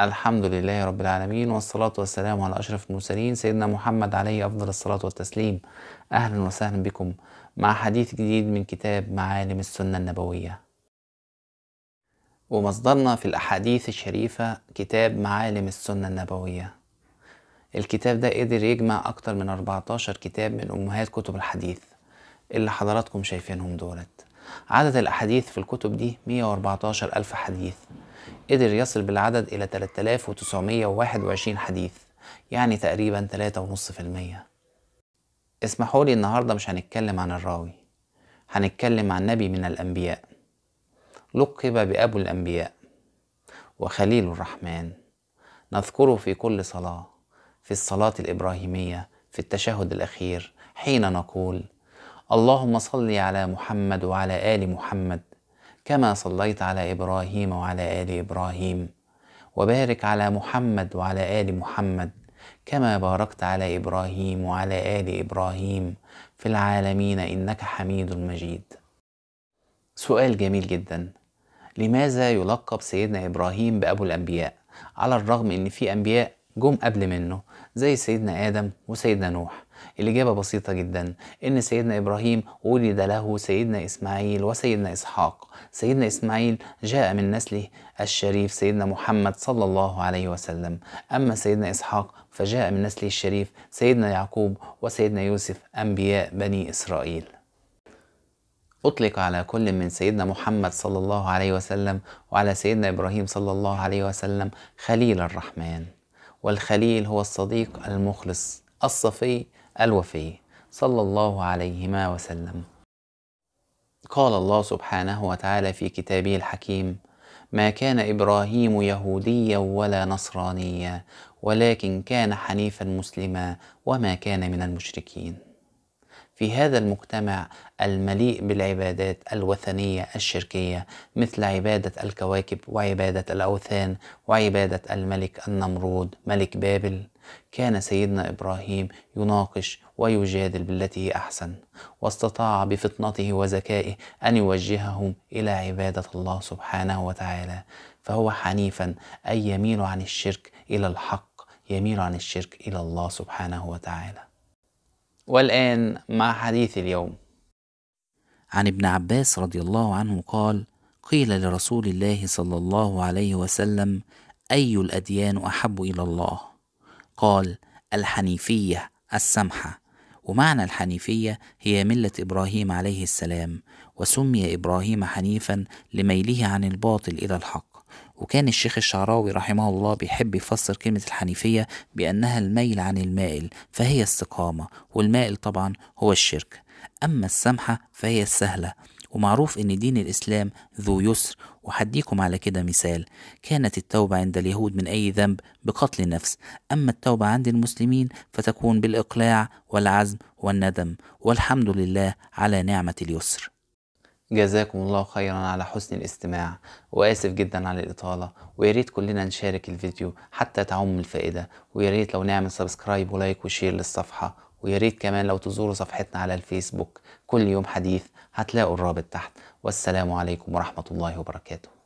الحمد لله رب العالمين والصلاة والسلام على أشرف المرسلين سيدنا محمد عليه أفضل الصلاة والتسليم أهلا وسهلا بكم مع حديث جديد من كتاب معالم السنة النبوية ومصدرنا في الأحاديث الشريفة كتاب معالم السنة النبوية الكتاب ده قدر يجمع أكتر من 14 كتاب من أمهات كتب الحديث اللي حضراتكم شايفينهم دولت عدد الأحاديث في الكتب دي 114 ألف حديث قدر يصل بالعدد إلى 3921 حديث يعني تقريبا 3.5% اسمحوا لي النهاردة مش هنتكلم عن الراوي هنتكلم عن نبي من الأنبياء لقب بأبو الأنبياء وخليل الرحمن نذكره في كل صلاة في الصلاة الإبراهيمية في التشهد الأخير حين نقول اللهم صل على محمد وعلى آل محمد كما صليت على ابراهيم وعلى ال ابراهيم وبارك على محمد وعلى ال محمد كما باركت على ابراهيم وعلى ال ابراهيم في العالمين انك حميد مجيد سؤال جميل جدا لماذا يلقب سيدنا ابراهيم بابو الانبياء على الرغم ان في انبياء جم قبل منه زي سيدنا ادم وسيدنا نوح الإجابة بسيطة جدا إن سيدنا إبراهيم ولد له سيدنا إسماعيل وسيدنا إسحاق سيدنا إسماعيل جاء من نسله الشريف سيدنا محمد صلى الله عليه وسلم أما سيدنا إسحاق فجاء من نسله الشريف سيدنا يعقوب وسيدنا يوسف أنبياء بني إسرائيل أطلق على كل من سيدنا محمد صلى الله عليه وسلم وعلى سيدنا إبراهيم صلى الله عليه وسلم خليل الرحمن والخليل هو الصديق المخلص الصفي الوفي صلى الله عليهما وسلم قال الله سبحانه وتعالى في كتابه الحكيم ما كان ابراهيم يهوديا ولا نصرانيا ولكن كان حنيفا مسلما وما كان من المشركين في هذا المجتمع المليء بالعبادات الوثنيه الشركيه مثل عباده الكواكب وعباده الاوثان وعباده الملك النمرود ملك بابل كان سيدنا إبراهيم يناقش ويجادل بالتي هي أحسن واستطاع بفطنته وذكائه أن يوجههم إلى عبادة الله سبحانه وتعالى فهو حنيفا أي يميل عن الشرك إلى الحق يميل عن الشرك إلى الله سبحانه وتعالى والآن مع حديث اليوم عن ابن عباس رضي الله عنه قال قيل لرسول الله صلى الله عليه وسلم اي الاديان احب الى الله قال الحنيفية السمحة ومعنى الحنيفية هي ملة إبراهيم عليه السلام وسمي إبراهيم حنيفا لميله عن الباطل إلى الحق وكان الشيخ الشعراوي رحمه الله بيحب يفسر كلمة الحنيفية بأنها الميل عن المائل فهي استقامة والمائل طبعا هو الشرك أما السمحة فهي السهلة ومعروف أن دين الإسلام ذو يسر وحديكم على كده مثال كانت التوبة عند اليهود من أي ذنب بقتل النفس أما التوبة عند المسلمين فتكون بالإقلاع والعزم والندم والحمد لله على نعمة اليسر جزاكم الله خيرا على حسن الاستماع وآسف جدا على الإطالة وياريت كلنا نشارك الفيديو حتى تعم الفائدة وياريت لو نعمل سبسكرايب ولايك وشير للصفحة وياريت كمان لو تزوروا صفحتنا على الفيسبوك كل يوم حديث هتلاقوا الرابط تحت والسلام عليكم ورحمة الله وبركاته